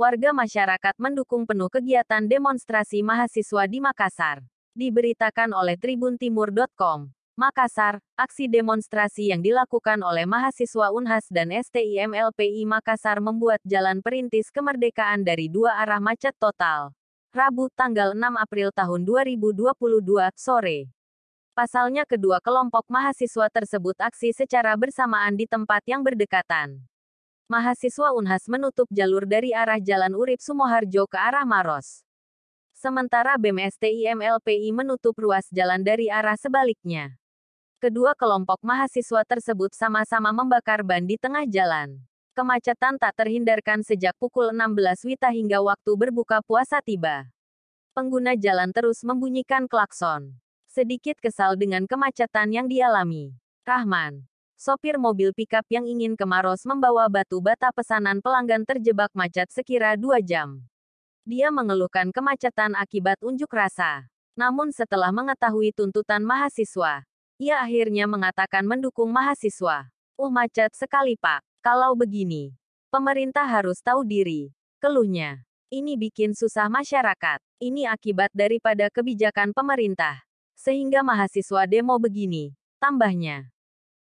warga masyarakat mendukung penuh kegiatan demonstrasi mahasiswa di Makassar. Diberitakan oleh tribuntimur.com. Makassar, aksi demonstrasi yang dilakukan oleh mahasiswa Unhas dan STIM LPI Makassar membuat jalan perintis kemerdekaan dari dua arah macet total. Rabu tanggal 6 April tahun 2022 sore. Pasalnya kedua kelompok mahasiswa tersebut aksi secara bersamaan di tempat yang berdekatan mahasiswa Unhas menutup jalur dari arah Jalan Urip Sumoharjo ke arah Maros. Sementara BEM STIMLPI menutup ruas jalan dari arah sebaliknya. Kedua kelompok mahasiswa tersebut sama-sama membakar ban di tengah jalan. Kemacetan tak terhindarkan sejak pukul 16 Wita hingga waktu berbuka puasa tiba. Pengguna jalan terus membunyikan klakson. Sedikit kesal dengan kemacetan yang dialami. Rahman, sopir mobil pickup yang ingin ke Maros membawa batu bata pesanan pelanggan terjebak macet sekira dua jam. Dia mengeluhkan kemacetan akibat unjuk rasa. Namun setelah mengetahui tuntutan mahasiswa, ia akhirnya mengatakan mendukung mahasiswa. Uh macet sekali pak, kalau begini. Pemerintah harus tahu diri. Keluhnya. Ini bikin susah masyarakat. Ini akibat daripada kebijakan pemerintah. Sehingga mahasiswa demo begini. Tambahnya.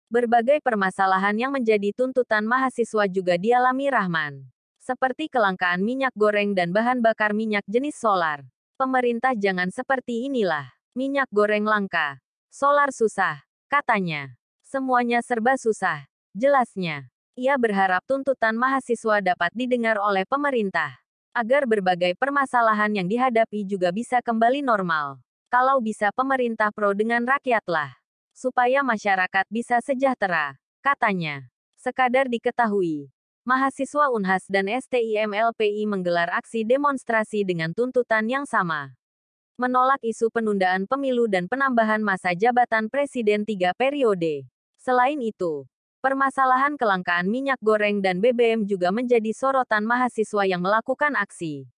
Berbagai permasalahan yang menjadi tuntutan mahasiswa juga dialami Rahman. Seperti kelangkaan minyak goreng dan bahan bakar minyak jenis solar. Pemerintah jangan seperti inilah. Minyak goreng langka. Solar susah, katanya. Semuanya serba susah, jelasnya. Ia berharap tuntutan mahasiswa dapat didengar oleh pemerintah. Agar berbagai permasalahan yang dihadapi juga bisa kembali normal. Kalau bisa pemerintah pro dengan rakyatlah supaya masyarakat bisa sejahtera, katanya. Sekadar diketahui, mahasiswa Unhas dan STIM LPI menggelar aksi demonstrasi dengan tuntutan yang sama. Menolak isu penundaan pemilu dan penambahan masa jabatan presiden tiga periode. Selain itu, permasalahan kelangkaan minyak goreng dan BBM juga menjadi sorotan mahasiswa yang melakukan aksi.